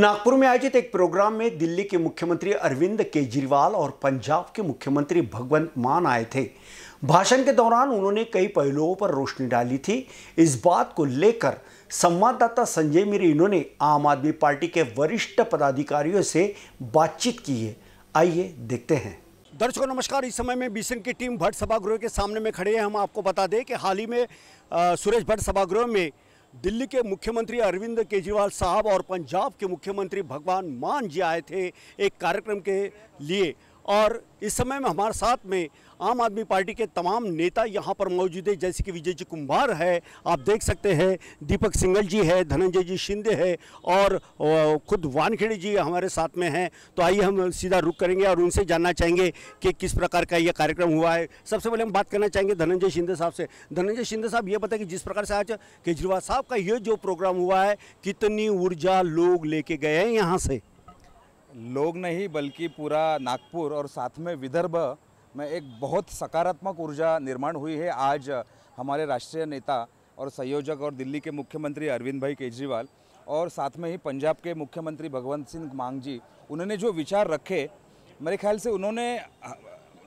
नागपुर में आयोजित एक प्रोग्राम में दिल्ली के मुख्यमंत्री अरविंद केजरीवाल और पंजाब के मुख्यमंत्री भगवंत मान आए थे भाषण के दौरान उन्होंने कई पहलुओं पर रोशनी डाली थी इस बात को लेकर संवाददाता संजय मिरी इन्होंने आम आदमी पार्टी के वरिष्ठ पदाधिकारियों से बातचीत की है आइए देखते हैं दर्शकों नमस्कार इस समय में बीसन की टीम भट्ट सभागृह के सामने में खड़े हैं हम आपको बता दें कि हाल ही में सुरेश भट्ट सभागृह में दिल्ली के मुख्यमंत्री अरविंद केजरीवाल साहब और पंजाब के मुख्यमंत्री भगवान मान जी आए थे एक कार्यक्रम के लिए और इस समय में हमारे साथ में आम आदमी पार्टी के तमाम नेता यहाँ पर मौजूद है जैसे कि विजय जी कुंभार है आप देख सकते हैं दीपक सिंगल जी है धनंजय जी शिंदे है और खुद वानखेड़े जी हमारे साथ में हैं तो आइए हम सीधा रुक करेंगे और उनसे जानना चाहेंगे कि किस प्रकार का यह कार्यक्रम हुआ है सबसे पहले हम बात करना चाहेंगे धनंजय शिंदे साहब से धनंजय शिंदे साहब ये बताए कि जिस प्रकार से आज केजरीवाल साहब का ये जो प्रोग्राम हुआ है कितनी ऊर्जा लोग लेके गए हैं यहाँ से लोग नहीं बल्कि पूरा नागपुर और साथ में विदर्भ में एक बहुत सकारात्मक ऊर्जा निर्माण हुई है आज हमारे राष्ट्रीय नेता और संयोजक और दिल्ली के मुख्यमंत्री अरविंद भाई केजरीवाल और साथ में ही पंजाब के मुख्यमंत्री भगवंत सिंह मांग जी उन्होंने जो विचार रखे मेरे ख्याल से उन्होंने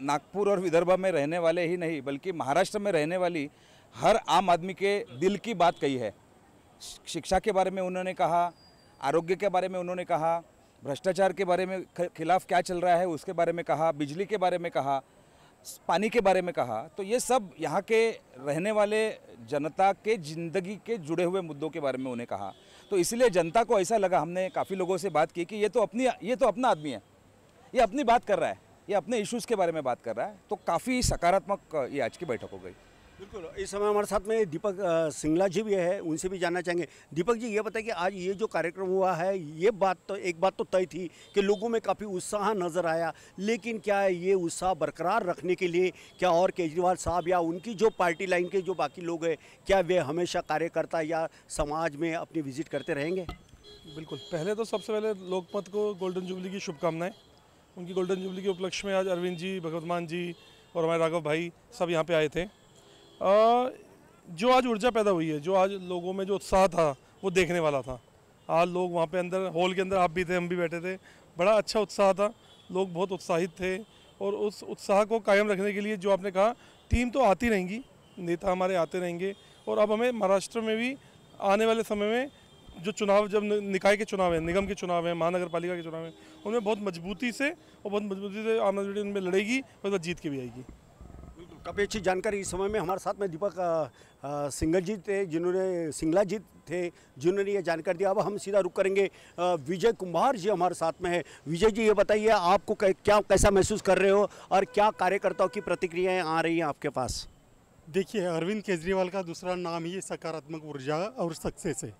नागपुर और विदर्भ में रहने वाले ही नहीं बल्कि महाराष्ट्र में रहने वाली हर आम आदमी के दिल की बात कही है शिक्षा के बारे में उन्होंने कहा आरोग्य के बारे में उन्होंने कहा भ्रष्टाचार के बारे में खिलाफ क्या चल रहा है उसके बारे में कहा बिजली के बारे में कहा पानी के बारे में कहा तो ये सब यहाँ के रहने वाले जनता के ज़िंदगी के जुड़े हुए मुद्दों के बारे में उन्हें कहा तो इसलिए जनता को ऐसा लगा हमने काफ़ी लोगों से बात की कि ये तो अपनी ये तो अपना आदमी है ये अपनी बात कर रहा है ये अपने इश्यूज़ के बारे में बात कर रहा है तो काफ़ी सकारात्मक ये आज की बैठक हो गई बिल्कुल इस समय हमारे साथ में दीपक सिंगला जी भी है उनसे भी जानना चाहेंगे दीपक जी ये बताए कि आज ये जो कार्यक्रम हुआ है ये बात तो एक बात तो तय थी कि लोगों में काफ़ी उत्साह नज़र आया लेकिन क्या ये उत्साह बरकरार रखने के लिए क्या और केजरीवाल साहब या उनकी जो पार्टी लाइन के जो बाकी लोग हैं क्या वे हमेशा कार्यकर्ता या समाज में अपनी विजिट करते रहेंगे बिल्कुल पहले तो सबसे पहले लोकमत को गोल्डन जुबली की शुभकामनाएं उनकी गोल्डन जुबली के उपलक्ष्य में आज अरविंद जी भगवत मान जी और हमारे राघव भाई सब यहाँ पे आए थे जो आज ऊर्जा पैदा हुई है जो आज लोगों में जो उत्साह था वो देखने वाला था आज लोग वहाँ पे अंदर हॉल के अंदर आप भी थे हम भी बैठे थे बड़ा अच्छा उत्साह था लोग बहुत उत्साहित थे और उस उत्साह को कायम रखने के लिए जो आपने कहा टीम तो आती रहेंगी नेता हमारे आते रहेंगे और अब हमें महाराष्ट्र में भी आने वाले समय में जो चुनाव जब निकाय के चुनाव हैं निगम के चुनाव हैं महानगर पालिका के चुनाव हैं उनमें बहुत मजबूती से और बहुत मजबूती से आम आदमी उनमें लड़ेगी और जीत के भी आएगी काफ़ी अच्छी जानकारी इस समय में हमारे साथ में दीपक सिंगल जी थे जिन्होंने सिंगला जी थे जिन्होंने ये जानकारी दी अब हम सीधा रुक करेंगे विजय कुमार जी हमारे साथ में है विजय जी ये बताइए आपको क्या कैसा महसूस कर रहे हो और क्या कार्यकर्ताओं की प्रतिक्रियाएँ आ रही हैं आपके पास देखिए अरविंद केजरीवाल का दूसरा नाम ही सकारात्मक ऊर्जा और सक्सेस है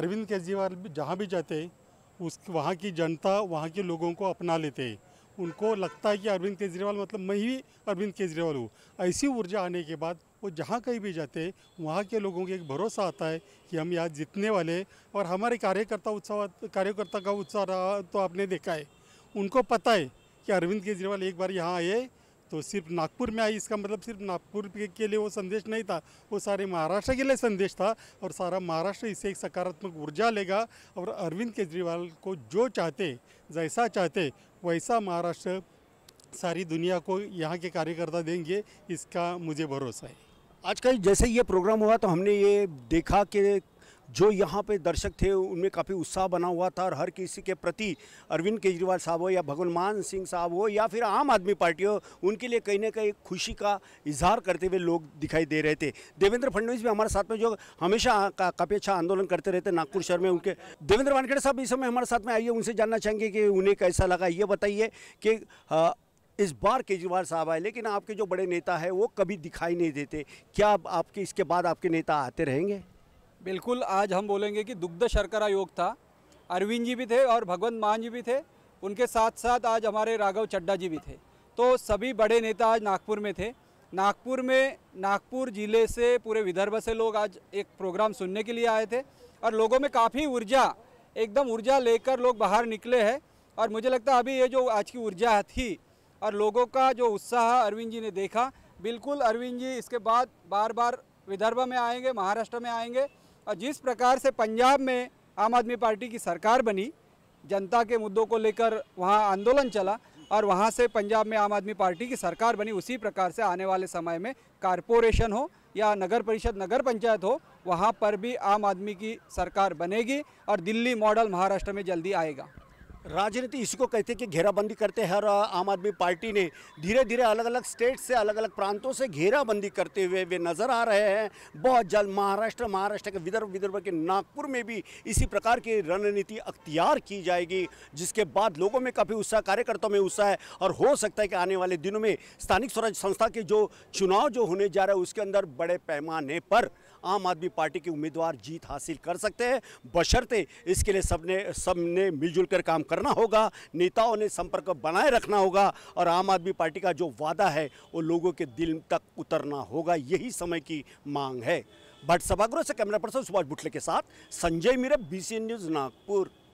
अरविंद केजरीवाल जहाँ भी जाते उस वहाँ की जनता वहाँ के लोगों को अपना लेते हैं उनको लगता है कि अरविंद केजरीवाल मतलब मैं ही अरविंद केजरीवाल हूँ ऐसी ऊर्जा आने के बाद वो जहाँ कहीं भी जाते हैं वहाँ के लोगों को एक भरोसा आता है कि हम यहाँ जीतने वाले और हमारे कार्यकर्ता उत्साह कार्यकर्ता का उत्साह रहा तो आपने देखा है उनको पता है कि अरविंद केजरीवाल एक बार यहाँ आए तो सिर्फ नागपुर में आई इसका मतलब सिर्फ नागपुर के लिए वो संदेश नहीं था वो सारे महाराष्ट्र के लिए संदेश था और सारा महाराष्ट्र इसे एक सकारात्मक ऊर्जा लेगा और अरविंद केजरीवाल को जो चाहते जैसा चाहते वैसा महाराष्ट्र सारी दुनिया को यहाँ के कार्यकर्ता देंगे इसका मुझे भरोसा है आजकल जैसे ये प्रोग्राम हुआ तो हमने ये देखा कि जो यहाँ पे दर्शक थे उनमें काफ़ी उत्साह बना हुआ था और हर किसी के प्रति अरविंद केजरीवाल साहब हो या भगवान मान सिंह साहब हो या फिर आम आदमी पार्टी हो उनके लिए कहीं ना कहीं खुशी का इजहार करते हुए लोग दिखाई दे रहे थे देवेंद्र फडणवीस भी हमारे साथ में जो हमेशा का, काफ़ी अच्छा आंदोलन करते रहते नागपुर शहर में उनके देवेंद्र वानखेड़े साहब इस समय हमारे साथ में आइए उनसे जानना चाहेंगे कि उन्हें कैसा लगा ये बताइए कि इस बार केजरीवाल साहब आए लेकिन आपके जो बड़े नेता है वो कभी दिखाई नहीं देते क्या आपके इसके बाद आपके नेता आते रहेंगे बिल्कुल आज हम बोलेंगे कि दुग्ध शर्करा योग था अरविंद जी भी थे और भगवंत मान जी भी थे उनके साथ साथ आज हमारे राघव चड्डा जी भी थे तो सभी बड़े नेता आज नागपुर में थे नागपुर में नागपुर ज़िले से पूरे विदर्भ से लोग आज एक प्रोग्राम सुनने के लिए आए थे और लोगों में काफ़ी ऊर्जा एकदम ऊर्जा लेकर लोग बाहर निकले हैं और मुझे लगता है अभी ये जो आज की ऊर्जा थी और लोगों का जो उत्साह अरविंद जी ने देखा बिल्कुल अरविंद जी इसके बाद बार बार विदर्भ में आएंगे महाराष्ट्र में आएंगे और जिस प्रकार से पंजाब में आम आदमी पार्टी की सरकार बनी जनता के मुद्दों को लेकर वहाँ आंदोलन चला और वहाँ से पंजाब में आम आदमी पार्टी की सरकार बनी उसी प्रकार से आने वाले समय में कारपोरेशन हो या नगर परिषद नगर पंचायत हो वहाँ पर भी आम आदमी की सरकार बनेगी और दिल्ली मॉडल महाराष्ट्र में जल्दी आएगा राजनीति इसको कहते हैं कि घेराबंदी करते हैं और आम आदमी पार्टी ने धीरे धीरे अलग अलग स्टेट से अलग अलग प्रांतों से घेराबंदी करते हुए वे नज़र आ रहे हैं बहुत जल्द महाराष्ट्र महाराष्ट्र के विदर्भ विदर्भ के नागपुर में भी इसी प्रकार की रणनीति अख्तियार की जाएगी जिसके बाद लोगों में काफ़ी उत्साह कार्यकर्ताओं में उत्साह है और हो सकता है कि आने वाले दिनों में स्थानिक स्वराज संस्था के जो चुनाव जो होने जा रहे हैं उसके अंदर बड़े पैमाने पर आम आदमी पार्टी के उम्मीदवार जीत हासिल कर सकते हैं बशर्ते इसके लिए सबने सबने मिलजुल कर काम करना होगा नेताओं ने संपर्क बनाए रखना होगा और आम आदमी पार्टी का जो वादा है वो लोगों के दिल तक उतरना होगा यही समय की मांग है भट्ट सभागृह से कैमरा पर्सन सुभाष बुटले के साथ संजय मीरा बी न्यूज़ नागपुर